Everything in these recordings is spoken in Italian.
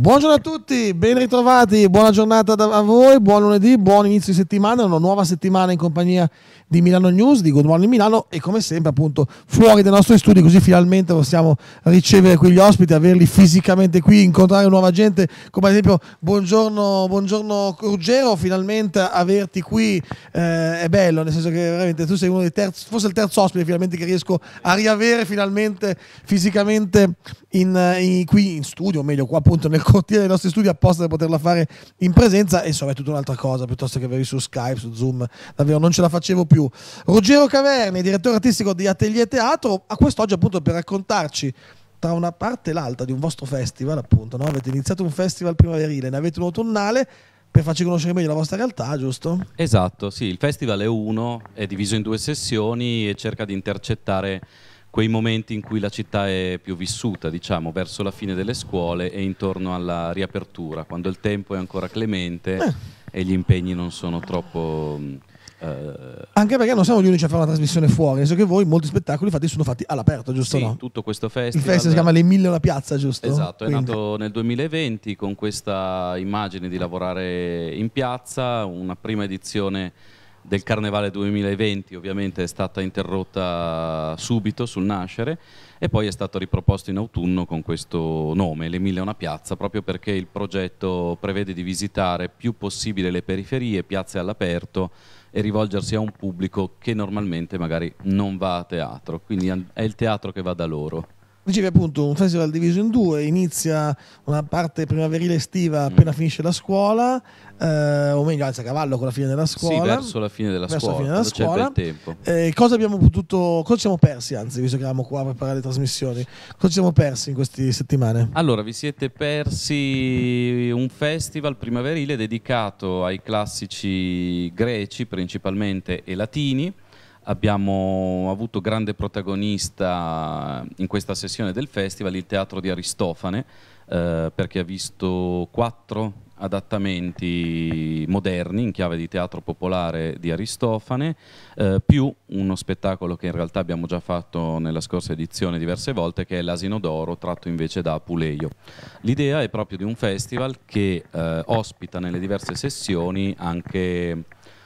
Buongiorno a tutti, ben ritrovati, buona giornata a voi, buon lunedì, buon inizio di settimana, una nuova settimana in compagnia di Milano News, di Good Morning Milano e come sempre appunto fuori dai nostri studi così finalmente possiamo ricevere qui gli ospiti, averli fisicamente qui, incontrare nuova gente come ad esempio buongiorno, buongiorno Ruggero, finalmente averti qui eh, è bello, nel senso che veramente tu sei uno dei terzi, forse il terzo ospite finalmente che riesco a riavere finalmente fisicamente in, eh, in, qui in studio, o meglio qua appunto nel cortile dei nostri studi apposta per poterla fare in presenza e insomma è tutta un'altra cosa piuttosto che avere su Skype, su Zoom, davvero non ce la facevo più. Ruggero Caverni, direttore artistico di Atelier Teatro, a quest'oggi appunto per raccontarci tra una parte e l'altra di un vostro festival, appunto, no? avete iniziato un festival primaverile, ne avete un autunnale per farci conoscere meglio la vostra realtà, giusto? Esatto, sì, il festival è uno, è diviso in due sessioni e cerca di intercettare quei momenti in cui la città è più vissuta, diciamo, verso la fine delle scuole e intorno alla riapertura, quando il tempo è ancora clemente eh. e gli impegni non sono troppo... Mm, eh... Anche perché non siamo gli unici a fare una trasmissione fuori, nel che voi molti spettacoli fatti sono fatti all'aperto, giusto? Sì, no? tutto questo festival. Il festival si chiama Le Mille alla Piazza, giusto? Esatto, Quindi. è nato nel 2020 con questa immagine di lavorare in piazza, una prima edizione del Carnevale 2020 ovviamente è stata interrotta subito sul nascere e poi è stato riproposto in autunno con questo nome, Le Mille una piazza, proprio perché il progetto prevede di visitare più possibile le periferie, piazze all'aperto e rivolgersi a un pubblico che normalmente magari non va a teatro, quindi è il teatro che va da loro. Dicevi appunto un festival diviso in due, inizia una parte primaverile estiva mm. appena mm. finisce la scuola, eh, o meglio alza cavallo con la fine della scuola. Sì, verso la fine della verso scuola. La fine della certo scuola. tempo. Eh, cosa abbiamo potuto, cosa ci siamo persi anzi, visto che eravamo qua a preparare le trasmissioni, cosa ci siamo persi in queste settimane? Allora, vi siete persi un festival primaverile dedicato ai classici greci principalmente e latini abbiamo avuto grande protagonista in questa sessione del festival il teatro di Aristofane eh, perché ha visto quattro adattamenti moderni in chiave di teatro popolare di Aristofane, eh, più uno spettacolo che in realtà abbiamo già fatto nella scorsa edizione diverse volte, che è l'Asino d'Oro, tratto invece da Apuleio. L'idea è proprio di un festival che eh, ospita nelle diverse sessioni anche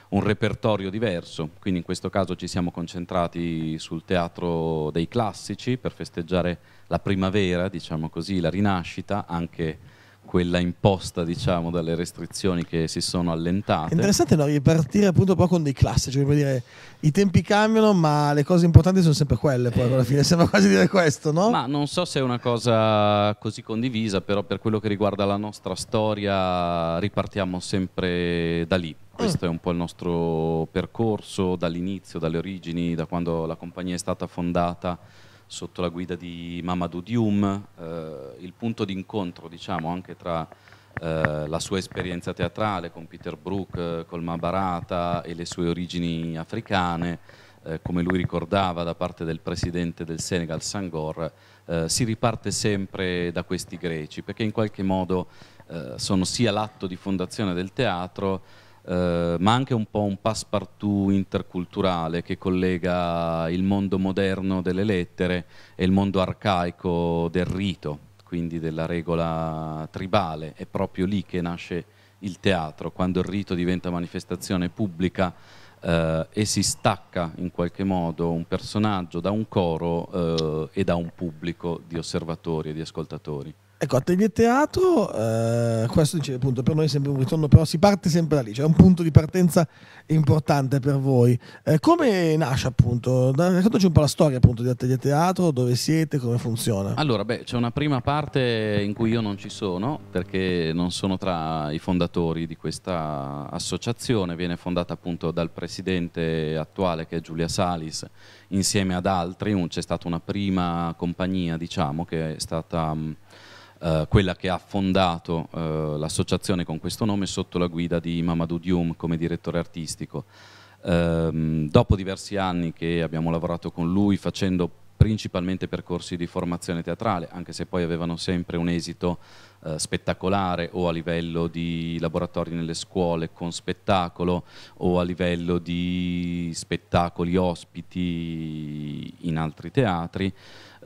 un repertorio diverso, quindi in questo caso ci siamo concentrati sul teatro dei classici per festeggiare la primavera, diciamo così, la rinascita, anche quella imposta diciamo dalle restrizioni che si sono allentate. È interessante no? ripartire appunto poi con dei classici, cioè, dire, i tempi cambiano ma le cose importanti sono sempre quelle, poi eh, alla fine sembra quasi dire questo, no? Ma non so se è una cosa così condivisa, però per quello che riguarda la nostra storia ripartiamo sempre da lì. Ah. Questo mm. è un po' il nostro percorso dall'inizio, dalle origini, da quando la compagnia è stata fondata sotto la guida di Mamadou Dioum, eh, il punto d'incontro diciamo, anche tra eh, la sua esperienza teatrale con Peter Brook, eh, col Mabarata e le sue origini africane, eh, come lui ricordava da parte del presidente del Senegal Sangor, eh, si riparte sempre da questi greci perché in qualche modo sono sia l'atto di fondazione del teatro eh, ma anche un po' un passepartout interculturale che collega il mondo moderno delle lettere e il mondo arcaico del rito, quindi della regola tribale. È proprio lì che nasce il teatro, quando il rito diventa manifestazione pubblica eh, e si stacca in qualche modo un personaggio da un coro eh, e da un pubblico di osservatori e di ascoltatori. Ecco, Atelier Teatro, eh, questo dice appunto, per noi è sempre un ritorno, però si parte sempre da lì, cioè è un punto di partenza importante per voi. Eh, come nasce appunto? Raccontaci un po' la storia appunto di Atelier Teatro, dove siete, come funziona. Allora, beh, c'è una prima parte in cui io non ci sono, perché non sono tra i fondatori di questa associazione, viene fondata appunto dal presidente attuale che è Giulia Salis, insieme ad altri, c'è stata una prima compagnia diciamo che è stata eh, quella che ha fondato eh, l'associazione con questo nome sotto la guida di Mamadou Dium come direttore artistico. Ehm, dopo diversi anni che abbiamo lavorato con lui facendo principalmente percorsi di formazione teatrale, anche se poi avevano sempre un esito eh, spettacolare o a livello di laboratori nelle scuole con spettacolo o a livello di spettacoli ospiti in altri teatri.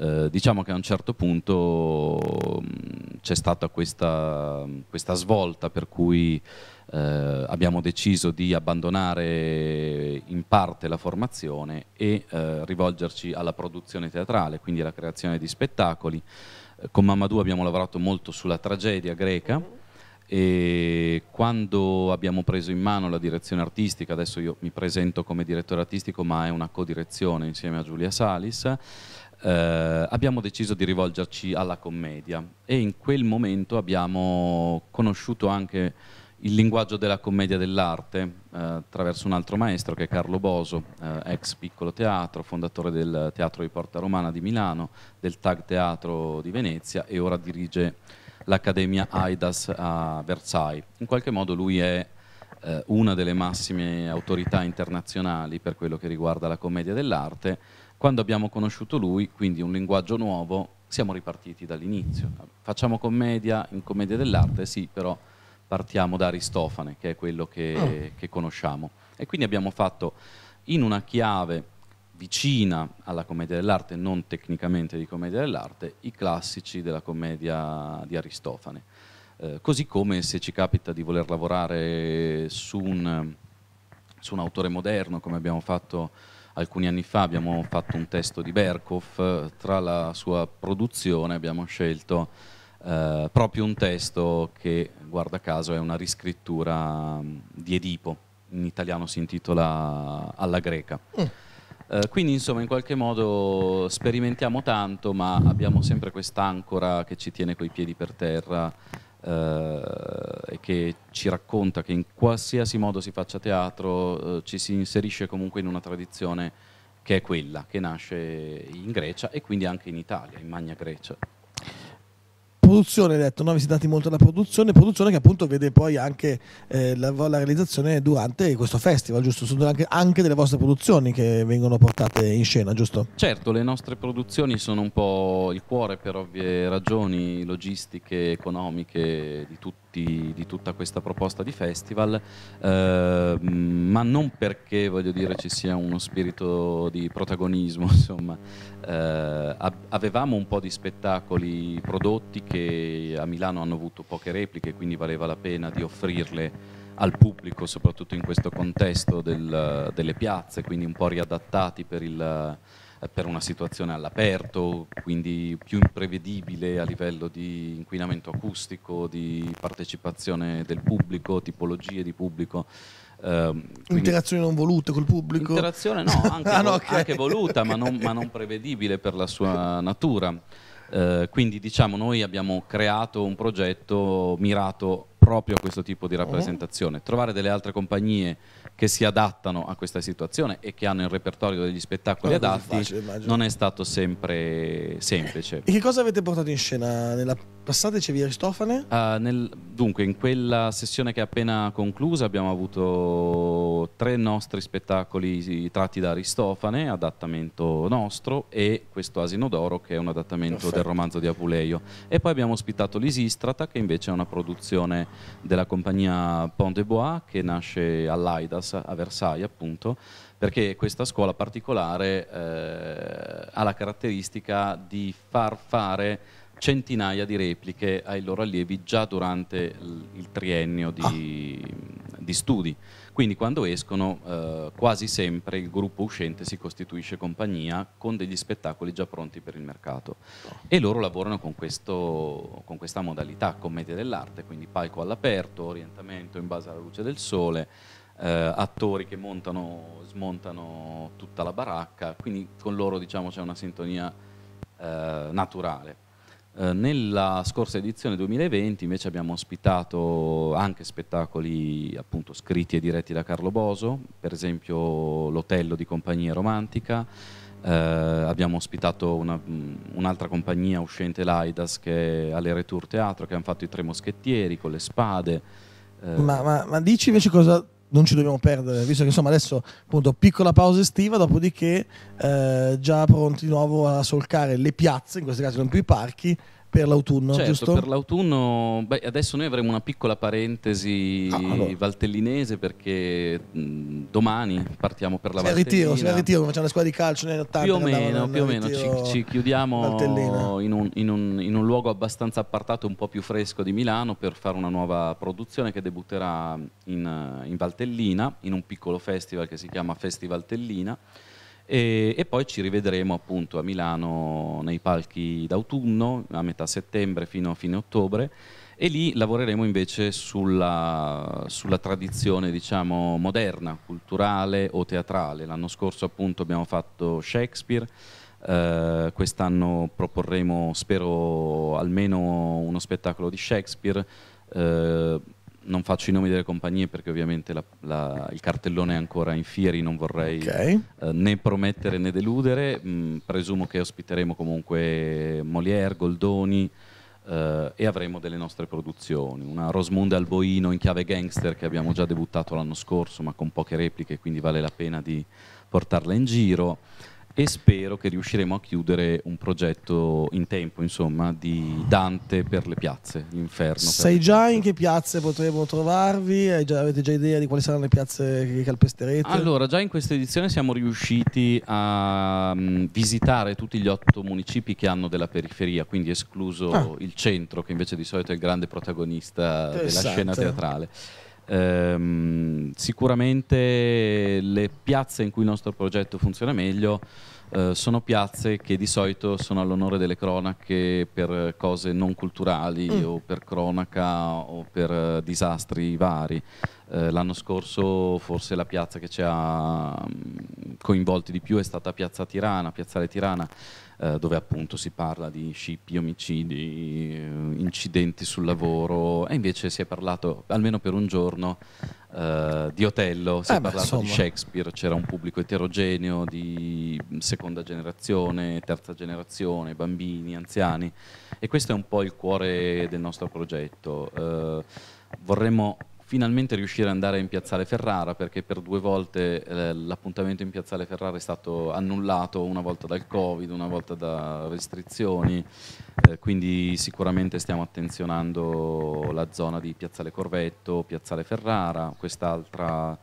Eh, diciamo che a un certo punto mm, c'è stata questa, questa, svolta per cui eh, abbiamo deciso di abbandonare in parte la formazione e eh, rivolgerci alla produzione teatrale, quindi alla creazione di spettacoli. Eh, con Mamadou abbiamo lavorato molto sulla tragedia greca e quando abbiamo preso in mano la direzione artistica, adesso io mi presento come direttore artistico ma è una co-direzione insieme a Giulia Salis, eh, abbiamo deciso di rivolgerci alla commedia e in quel momento abbiamo conosciuto anche il linguaggio della commedia dell'arte eh, attraverso un altro maestro che è Carlo Boso, eh, ex piccolo teatro, fondatore del Teatro di Porta Romana di Milano, del Tag Teatro di Venezia e ora dirige l'Accademia Aidas a Versailles. In qualche modo lui è eh, una delle massime autorità internazionali per quello che riguarda la commedia dell'arte quando abbiamo conosciuto lui, quindi un linguaggio nuovo, siamo ripartiti dall'inizio. Facciamo commedia in commedia dell'arte, sì, però partiamo da Aristofane, che è quello che, ah. che conosciamo. E quindi abbiamo fatto in una chiave vicina alla commedia dell'arte, non tecnicamente di commedia dell'arte, i classici della commedia di Aristofane. Eh, così come se ci capita di voler lavorare su un, su un autore moderno, come abbiamo fatto Alcuni anni fa abbiamo fatto un testo di Berkov, tra la sua produzione abbiamo scelto eh, proprio un testo che, guarda caso, è una riscrittura mm, di Edipo, in italiano si intitola Alla greca. Mm. Eh, quindi insomma in qualche modo sperimentiamo tanto ma abbiamo sempre quest'ancora che ci tiene coi piedi per terra eh, e che ci racconta che in qualsiasi modo si faccia teatro eh, ci si inserisce comunque in una tradizione che è quella che nasce in Grecia e quindi anche in Italia, in Magna Grecia produzione, detto, no? vi siete dati molto alla produzione, produzione che appunto vede poi anche eh, la, la, realizzazione durante questo festival, giusto? Sono anche, anche, delle vostre produzioni che vengono portate in scena, giusto? Certo, le nostre produzioni sono un po' il cuore per ovvie ragioni logistiche, economiche, di tutto di, di, tutta questa proposta di festival, eh, ma non perché voglio dire ci sia uno spirito di protagonismo, insomma, eh, avevamo un po' di spettacoli prodotti che a Milano hanno avuto poche repliche, quindi valeva la pena di offrirle al pubblico, soprattutto in questo contesto del, delle piazze, quindi un po' riadattati per il per una situazione all'aperto, quindi più imprevedibile a livello di inquinamento acustico, di partecipazione del pubblico, tipologie di pubblico. Ehm, um, interazione non voluta col pubblico? Interazione no, anche, ah, no, okay. anche voluta, ma, non, ma non prevedibile per la sua natura. Uh, quindi diciamo noi abbiamo creato un progetto mirato proprio a questo tipo di eh? rappresentazione, trovare delle altre compagnie che si adattano a questa situazione e che hanno il repertorio degli spettacoli ah, adatti facile, non è stato sempre semplice. E che cosa avete portato in scena nella Passateci via Aristofane. Uh, nel, dunque, in quella sessione che è appena conclusa abbiamo avuto tre nostri spettacoli tratti da Aristofane, adattamento nostro, e questo Asino d'Oro che è un adattamento Perfetto. del romanzo di Apuleio. E poi abbiamo ospitato Lisistrata che invece è una produzione della compagnia Pont de Bois che nasce all'Aidas, a Versailles appunto, perché questa scuola particolare eh, ha la caratteristica di far fare centinaia di repliche ai loro allievi già durante il triennio di, ah. di studi. Quindi quando escono eh, quasi sempre il gruppo uscente si costituisce compagnia con degli spettacoli già pronti per il mercato oh. e loro lavorano con, questo, con questa modalità, commedia dell'arte, quindi palco all'aperto, orientamento in base alla luce del sole, Uh, attori che montano, smontano tutta la baracca, quindi con loro diciamo, c'è una sintonia uh, naturale. Eh, nella scorsa edizione 2020 invece abbiamo ospitato anche spettacoli appunto scritti e diretti da Carlo Boso, per esempio l'Otello di Compagnia Romantica, eh, abbiamo ospitato una, un'altra compagnia uscente l'Aidas che è all'Eretour Teatro che hanno fatto i Tre Moschettieri con le spade. Eh. Ma, ma, ma dici invece cosa non ci dobbiamo perdere, visto che insomma adesso appunto piccola pausa estiva, dopodiché eh, già pronti di nuovo a solcare le piazze, in questo caso non più i parchi, per l'autunno, certo, giusto? per l'autunno. Beh, adesso noi avremo una piccola parentesi ah, allora. valtellinese perché mh, domani partiamo per la Valtellina. Se se ritiro, facciamo una squadra di calcio negli 80. Più o meno, più o meno. Ci, ci, chiudiamo in un, in, un, in un, luogo abbastanza appartato un po' più fresco di Milano per fare una nuova produzione che debutterà in, in Valtellina, in un piccolo festival che si chiama Festival Tellina e, e, poi ci rivedremo appunto a Milano nei palchi d'autunno, a metà settembre fino a fine ottobre, e lì lavoreremo invece sulla, sulla tradizione diciamo moderna, culturale o teatrale. L'anno scorso appunto abbiamo fatto Shakespeare, Uh, quest'anno proporremo, spero, almeno uno spettacolo di Shakespeare, uh, non faccio i nomi delle compagnie perché ovviamente la, la, il cartellone è ancora in fieri, non vorrei okay. eh, né promettere né deludere. Mm, presumo che ospiteremo comunque Molière, Goldoni eh, e avremo delle nostre produzioni. Una Rosmonde Alboino in chiave gangster che abbiamo già debuttato l'anno scorso ma con poche repliche, quindi vale la pena di portarla in giro e spero che riusciremo a chiudere un progetto in tempo, insomma, di Dante per le piazze, l'inferno. Sai già piazze. in che piazze potremo trovarvi? Già, avete già idea di quali saranno le piazze che calpesterete? Allora, già in questa edizione siamo riusciti a um, visitare tutti gli otto municipi che hanno della periferia, quindi escluso ah. il centro, che invece di solito è il grande protagonista della scena esatto. teatrale. Ehm, sicuramente le piazze in cui il nostro progetto funziona meglio eh, sono piazze che di solito sono all'onore delle cronache per cose non culturali mm. o per cronaca o per eh, disastri vari. Eh, l'anno scorso forse la piazza che ci ha mm, coinvolti di più è stata Piazza Tirana, Piazzale Tirana eh, dove appunto si parla di scippi, omicidi, incidenti sul lavoro e invece si è parlato almeno per un giorno eh, di Otello, si eh parlato insomma. di Shakespeare, c'era un pubblico eterogeneo di seconda generazione, terza generazione, bambini, anziani e questo è un po' il cuore del nostro progetto. Uh, vorremmo finalmente riuscire ad andare in Piazzale Ferrara perché per due volte eh, l'appuntamento in Piazzale Ferrara è stato annullato, una volta dal Covid, una volta da restrizioni, eh, quindi sicuramente stiamo attenzionando la zona di Piazzale Corvetto, Piazzale Ferrara, quest'altra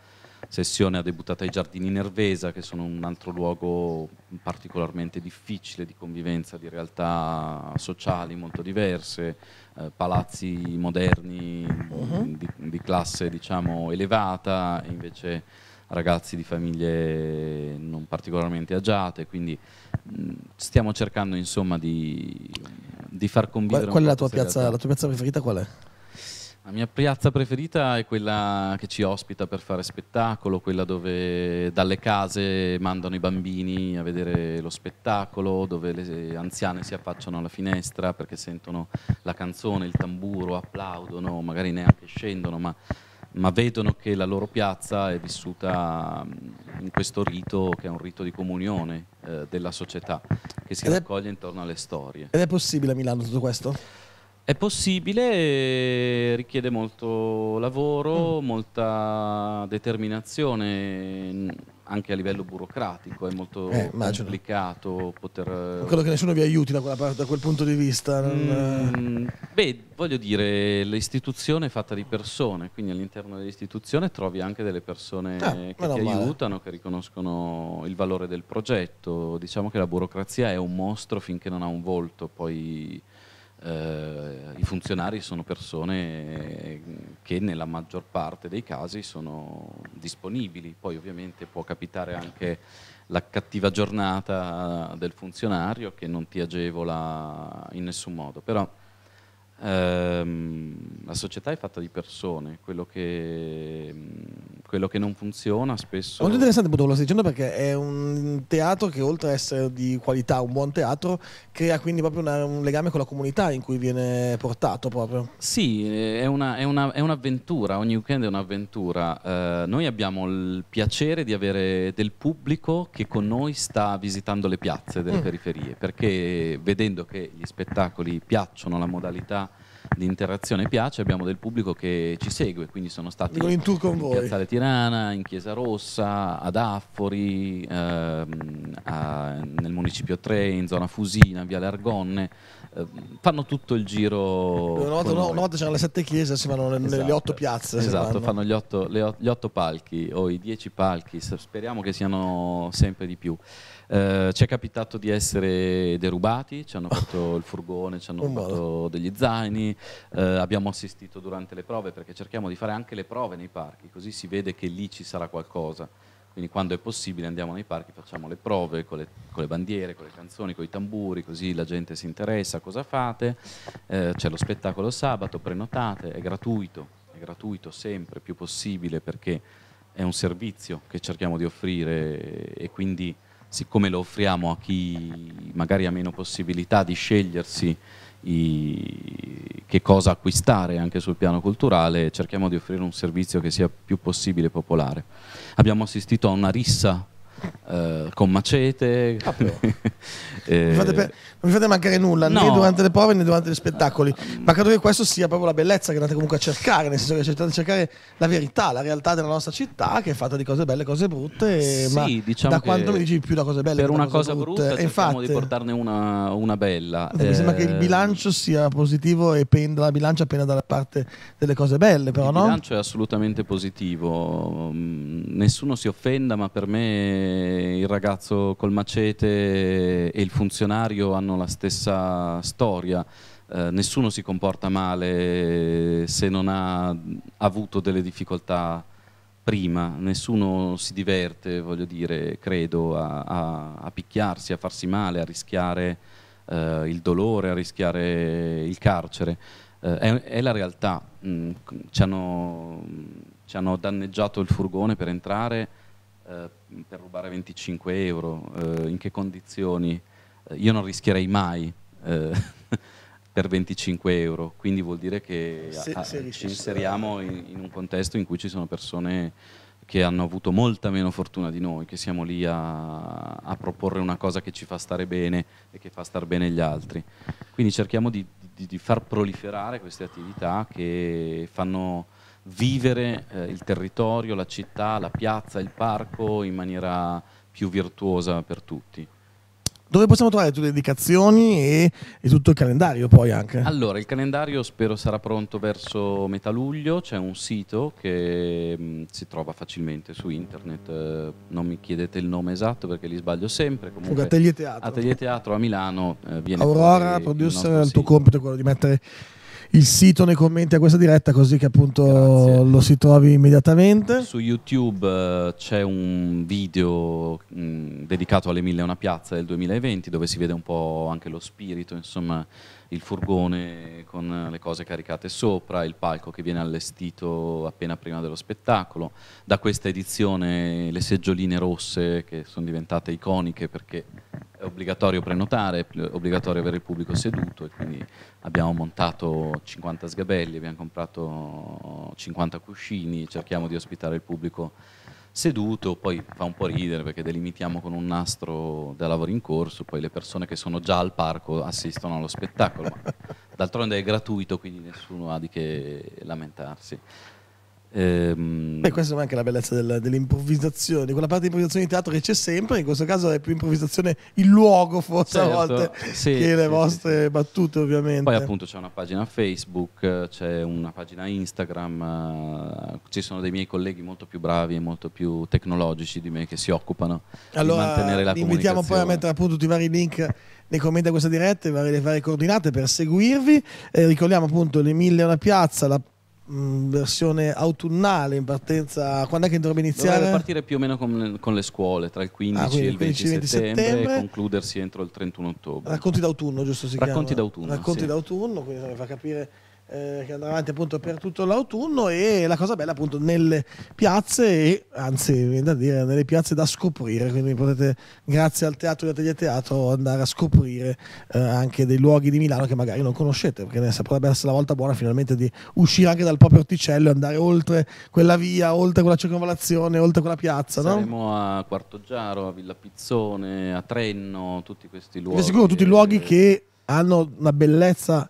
sessione ha debuttato ai Giardini Nervesa, che sono un altro luogo particolarmente difficile di convivenza di realtà sociali molto diverse, eh, palazzi moderni mhm. di, di, classe diciamo elevata e invece ragazzi di famiglie non particolarmente agiate, quindi mh, stiamo cercando insomma di, di far convivere... Qual, qual è la tua, piazza, la tua piazza preferita? Qual è? La mia piazza preferita è quella che ci ospita per fare spettacolo, quella dove dalle case mandano i bambini a vedere lo spettacolo, dove le anziane si affacciano alla finestra perché sentono la canzone, il tamburo, applaudono, magari neanche scendono, ma, ma vedono che la loro piazza è vissuta in questo rito che è un rito di comunione eh, della società, che si raccoglie intorno alle storie. Ed è possibile a Milano tutto questo? È possibile, richiede molto lavoro, mm. molta determinazione anche a livello burocratico, è molto eh, complicato poter... Quello che nessuno vi aiuti da, parte, da quel punto di vista. Mm, eh. beh, voglio dire, l'istituzione è fatta di persone, quindi all'interno dell'istituzione trovi anche delle persone eh, che ti male. aiutano, che riconoscono il valore del progetto. Diciamo che la burocrazia è un mostro finché non ha un volto, poi eh, i funzionari sono persone che nella maggior parte dei casi sono disponibili, poi ovviamente può capitare anche la cattiva giornata del funzionario che non ti agevola in nessun modo, però Ehm, la società è fatta di persone, quello che, quello che non funziona spesso... Molto interessante appunto quello che stai dicendo perché è un teatro che oltre ad essere di qualità, un buon teatro, crea quindi proprio una, un legame con la comunità in cui viene portato proprio. Sì, è, una, è, una, è un'avventura, ogni weekend è un'avventura. Eh, noi abbiamo il piacere di avere del pubblico che con noi sta visitando le piazze delle mm. periferie perché vedendo che gli spettacoli piacciono, la modalità di interazione piace, abbiamo del pubblico che ci segue, quindi sono stati in, in Piazzale Tirana, in Chiesa Rossa, ad Affori, ehm, a, nel Municipio 3, in zona Fusina, Viale Argonne Ehm, fanno tutto il giro. Una volta, una volta c'erano le sette chiese, si vanno esatto. nelle otto piazze. Esatto, fanno gli otto, le, gli otto, palchi o i dieci palchi, speriamo che siano sempre di più. Eh, ci è capitato di essere derubati, ci hanno fatto il furgone, ci hanno Un fatto modo. degli zaini, eh, abbiamo assistito durante le prove perché cerchiamo di fare anche le prove nei parchi, così si vede che lì ci sarà qualcosa quindi quando è possibile andiamo nei parchi, facciamo le prove con le, con le bandiere, con le canzoni, con i tamburi, così la gente si interessa, cosa fate. Eh, c'è lo spettacolo sabato, prenotate, è gratuito, è gratuito sempre più possibile perché è un servizio che cerchiamo di offrire e quindi siccome lo offriamo a chi magari ha meno possibilità di scegliersi i, che cosa acquistare anche sul piano culturale e cerchiamo di offrire un servizio che sia più possibile popolare. Abbiamo assistito a una rissa eh, con macete. eh, fate per, non vi fate mancare nulla no. né durante le prove né durante gli spettacoli, ma credo che questo sia proprio la bellezza che andate comunque a cercare, nel senso che cercate di cercare la verità, la realtà della nostra città che è fatta di cose belle e cose brutte, sì, ma diciamo da quanto mi dici più da cose belle? Per una cosa brutte, brutta cerchiamo infatti, di portarne una, una bella. Mi sembra che il eh, bilancio sia positivo e penda, la bilancia appena dalla parte delle cose belle, però il no? Il bilancio è assolutamente positivo, mm, nessuno si offenda, ma per me il ragazzo col macete e il funzionario hanno la stessa storia. Eh, nessuno si comporta male se non ha avuto delle difficoltà prima, nessuno si diverte, voglio dire, credo, a, a, a picchiarsi, a farsi male, a rischiare eh, il dolore, a rischiare il carcere. Eh, è, è, la realtà, mm, ci, hanno, ci hanno danneggiato il furgone per entrare, eh, per rubare 25 euro, eh, in che condizioni, eh, io non rischierei mai eh, per 25 euro, quindi vuol dire che se, a, ah, se ci inseriamo in, in, un contesto in cui ci sono persone che hanno avuto molta meno fortuna di noi, che siamo lì a, a proporre una cosa che ci fa stare bene e che fa star bene gli altri. Quindi cerchiamo di, di, di far proliferare queste attività che fanno vivere eh, il territorio, la città, la piazza, il parco in maniera più virtuosa per tutti. Dove possiamo trovare tutte le indicazioni e, e, tutto il calendario poi anche? Allora, il calendario spero sarà pronto verso metà luglio, c'è un sito che mh, mm, si trova facilmente su internet, eh, non mi chiedete il nome esatto perché li sbaglio sempre. Comunque, Atelier Teatro. Atelier Teatro a Milano eh, viene Aurora, producer, il tuo compito è quello di mettere il sito nei commenti a questa diretta così che appunto Grazie. lo si trovi immediatamente. Su YouTube eh, c'è un video mh, dedicato alle Mille una piazza del 2020 dove si vede un po' anche lo spirito, insomma il furgone con le cose caricate sopra, il palco che viene allestito appena prima dello spettacolo, da questa edizione le seggioline rosse che sono diventate iconiche perché è obbligatorio prenotare, è obbligatorio avere il pubblico seduto e quindi abbiamo montato 50 sgabelli, abbiamo comprato 50 cuscini, cerchiamo di ospitare il pubblico seduto, poi fa un po' ridere perché delimitiamo con un nastro da lavori in corso, poi le persone che sono già al parco assistono allo spettacolo, ma d'altronde è gratuito quindi nessuno ha di che lamentarsi. Ehm, Beh, questa è anche la bellezza del, dell'improvvisazione, quella parte di improvvisazione di teatro che c'è sempre, in questo caso è più improvvisazione il luogo forse certo, a volte sì, che le sì, vostre sì. battute ovviamente. Poi appunto c'è una pagina Facebook, c'è una pagina Instagram, eh, ci sono dei miei colleghi molto più bravi e molto più tecnologici di me che si occupano allora, di mantenere la Allora invitiamo poi a mettere appunto tutti i vari link nei commenti a questa diretta, le varie, le varie coordinate per seguirvi. Eh, ricordiamo appunto le mille una piazza, la Mm, versione autunnale in partenza quando è che dovrebbe iniziare? Dovrebbe partire più o meno con, con le scuole tra il 15 ah, e il 20, 20 settembre, settembre, e concludersi entro il 31 ottobre. Racconti d'autunno, giusto si Racconti chiama? D'autunno, Racconti sì. d'autunno, quindi bisogna far capire eh, che andrà avanti appunto per tutto l'autunno e la cosa bella appunto nelle piazze e anzi da dire, nelle piazze da scoprire quindi potete grazie al teatro di Atelier Teatro andare a scoprire eh, anche dei luoghi di Milano che magari non conoscete perché ne potrebbe essere la volta buona finalmente di uscire anche dal proprio orticello e andare oltre quella via oltre quella circonvalazione oltre quella piazza saremo no? a Giaro a Villa Pizzone a Trenno tutti questi luoghi e sicuro tutti i luoghi che hanno una bellezza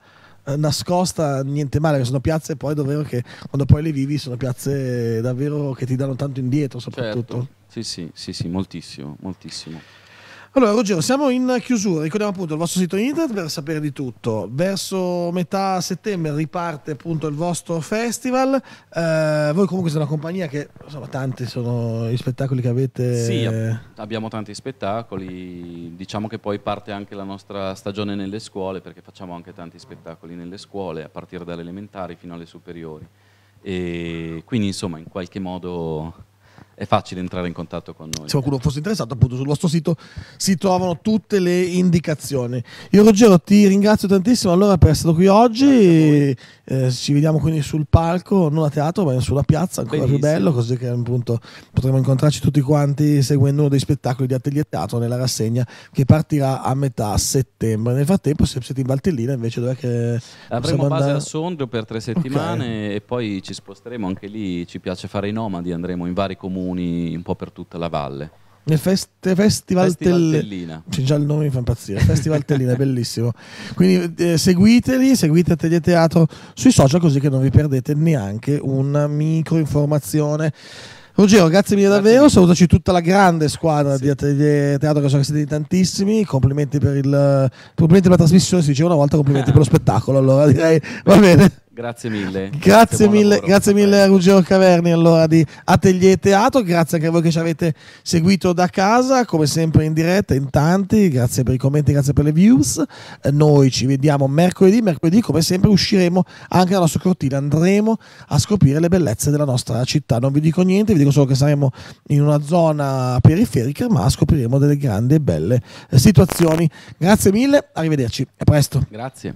eh, nascosta, niente male, che sono piazze poi davvero che quando poi le vivi sono piazze davvero che ti danno tanto indietro soprattutto. Certo. Sì, sì, sì, sì, moltissimo, moltissimo. Allora, Ruggero, siamo in chiusura. Ricordiamo appunto il vostro sito internet per sapere di tutto. Verso metà settembre riparte appunto il vostro festival. Eh, voi comunque siete una compagnia che insomma tanti sono gli spettacoli che avete. Sì, abbiamo tanti spettacoli. Diciamo che poi parte anche la nostra stagione nelle scuole, perché facciamo anche tanti spettacoli nelle scuole, a partire dalle elementari fino alle superiori. E quindi, insomma, in qualche modo è facile entrare in contatto con noi. Se qualcuno fosse interessato, appunto sul vostro sito si trovano tutte le indicazioni. Io Ruggero ti ringrazio tantissimo allora per essere qui oggi, eh, ci vediamo quindi sul palco, non a teatro ma sulla piazza, ancora Benissimo. più bello, così che appunto potremo incontrarci tutti quanti seguendo uno dei spettacoli di Atelier Teatro nella rassegna che partirà a metà settembre. Nel frattempo se siete in Valtellina invece dov'è che... Avremo base andare... a Sondrio per tre settimane okay. e poi ci sposteremo anche lì, ci piace fare i nomadi, andremo in vari comuni comuni un po' per tutta la valle. Nel fest- Festival, Festival Tell- Tellina. C'è già il nome mi fa impazzire. Festival Tellina, è bellissimo. Quindi eh, seguiteli, seguite Atelier Teatro sui social così che non vi perdete neanche una micro informazione. Ruggero, grazie mille davvero. Grazie. Salutaci tutta la grande squadra sì. di Atelier Teatro, che so che siete tantissimi. Complimenti per, il, complimenti per la trasmissione. Si diceva una volta, complimenti eh. per lo spettacolo. Allora direi va bene. Grazie mille. Grazie, mille, grazie mille a Ruggero Caverni allora di Atelier Teatro, grazie anche a voi che ci avete seguito da casa, come sempre in diretta, in tanti, grazie per i commenti, grazie per le views. Noi ci vediamo mercoledì, mercoledì come sempre usciremo anche dalla nostra cortina, andremo a scoprire le bellezze della nostra città. Non vi dico niente, vi dico solo che saremo in una zona periferica, ma scopriremo delle grandi e belle situazioni. Grazie mille, arrivederci, a presto. Grazie.